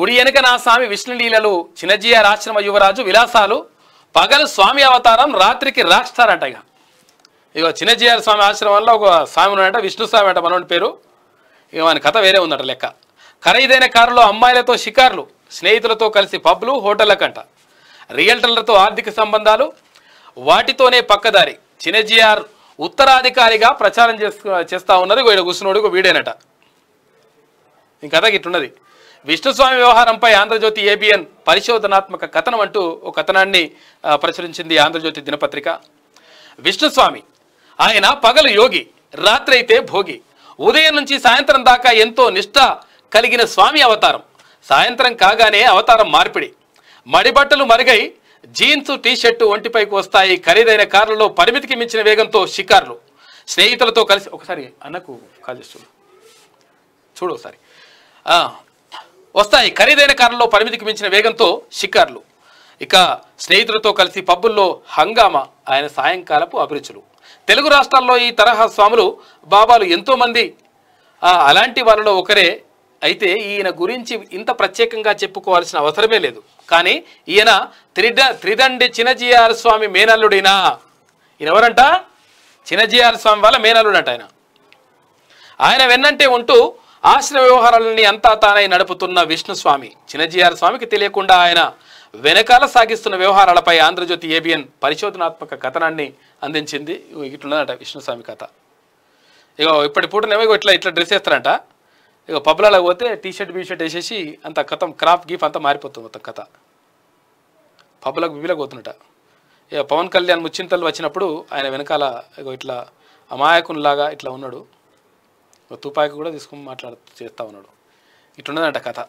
గుడి వెనుక నా స్వామి విష్ణులీలలు రాశ్రమ యువరాజు విలాసాలు పగలు స్వామి అవతారం రాత్రికి రాక్షారంట ఇక ఇక చిన్నజీఆర్ స్వామి ఆశ్రమంలో ఒక స్వామి ఉన్నాడంట విష్ణు స్వామి అంట మనోడి పేరు ఇక మన కథ వేరే ఉందట లెక్క ఖరీదైన కారులో అమ్మాయిలతో షికార్లు స్నేహితులతో కలిసి పబ్లు హోటళ్ళకంట రియల్టర్లతో ఆర్థిక సంబంధాలు వాటితోనే పక్కదారి చిన్నజీఆర్ ఉత్తరాధికారిగా ప్రచారం చేస్తూ చేస్తూ ఉన్నారు వీడు కూర్చున్నాడు వీడేనట ఇంకథకి ఇట్లున్నది విష్ణుస్వామి వ్యవహారంపై ఆంధ్రజ్యోతి ఏబిఎన్ పరిశోధనాత్మక కథనం అంటూ ఒక కథనాన్ని ప్రచురించింది ఆంధ్రజ్యోతి దినపత్రిక విష్ణుస్వామి ఆయన పగలు యోగి రాత్రైతే భోగి ఉదయం నుంచి సాయంత్రం దాకా ఎంతో నిష్ఠ కలిగిన స్వామి అవతారం సాయంత్రం కాగానే అవతారం మార్పిడి మడిబట్టలు మరుగై జీన్స్ టీషర్టు ఒంటిపైకి వస్తాయి ఖరీదైన కార్లలో పరిమితికి మించిన వేగంతో షికారులు స్నేహితులతో కలిసి ఒకసారి అన్నకు కాల్ చేస్తున్నా చూడు ఒకసారి వస్తాయి ఖరీదైన కారులో పరిమితికి మించిన వేగంతో షికార్లు ఇక స్నేహితులతో కలిసి పబ్బుల్లో హంగామా ఆయన సాయంకాలపు అభిరుచులు తెలుగు రాష్ట్రాల్లో ఈ తరహా స్వాములు బాబాలు ఎంతోమంది అలాంటి వాళ్ళలో ఒకరే అయితే ఈయన గురించి ఇంత ప్రత్యేకంగా చెప్పుకోవాల్సిన అవసరమే లేదు కానీ ఈయన త్రిడ త్రిదండి చినజీఆర్ స్వామి మేనల్లుడినా ఈయన ఎవరంట చినజీఆర్ స్వామి వాళ్ళ మేనల్లుడంట ఆయన ఆయన వెన్నంటే ఉంటూ ఆశ్రమ వ్యవహారాలన్నీ అంతా తానై నడుపుతున్న విష్ణుస్వామి చిన్నజీఆర్ స్వామికి తెలియకుండా ఆయన వెనకాల సాగిస్తున్న వ్యవహారాలపై ఆంధ్రజ్యోతి ఏబిఎన్ పరిశోధనాత్మక కథనాన్ని అందించింది ఇట్లున్నదట విష్ణుస్వామి కథ ఇక ఇప్పటి పూటనేమో ఇట్లా ఇట్లా డ్రెస్ వేస్తారంట ఇక పబ్లలో పోతే టీషర్ట్ షర్ట్ వేసేసి అంత కథం క్రాఫ్ గీఫ్ అంతా మారిపోతుంది మొత్తం కథ పబ్లకు బిబిలకు పోతున్నట ఇక పవన్ కళ్యాణ్ ముచ్చింతలు వచ్చినప్పుడు ఆయన వెనకాల ఇక ఇట్లా అమాయకునిలాగా ఇట్లా ఉన్నాడు తుపాకి కూడా తీసుకుని మాట్లాడు చేస్తూ ఉన్నాడు ఇట్లుండదంట కథ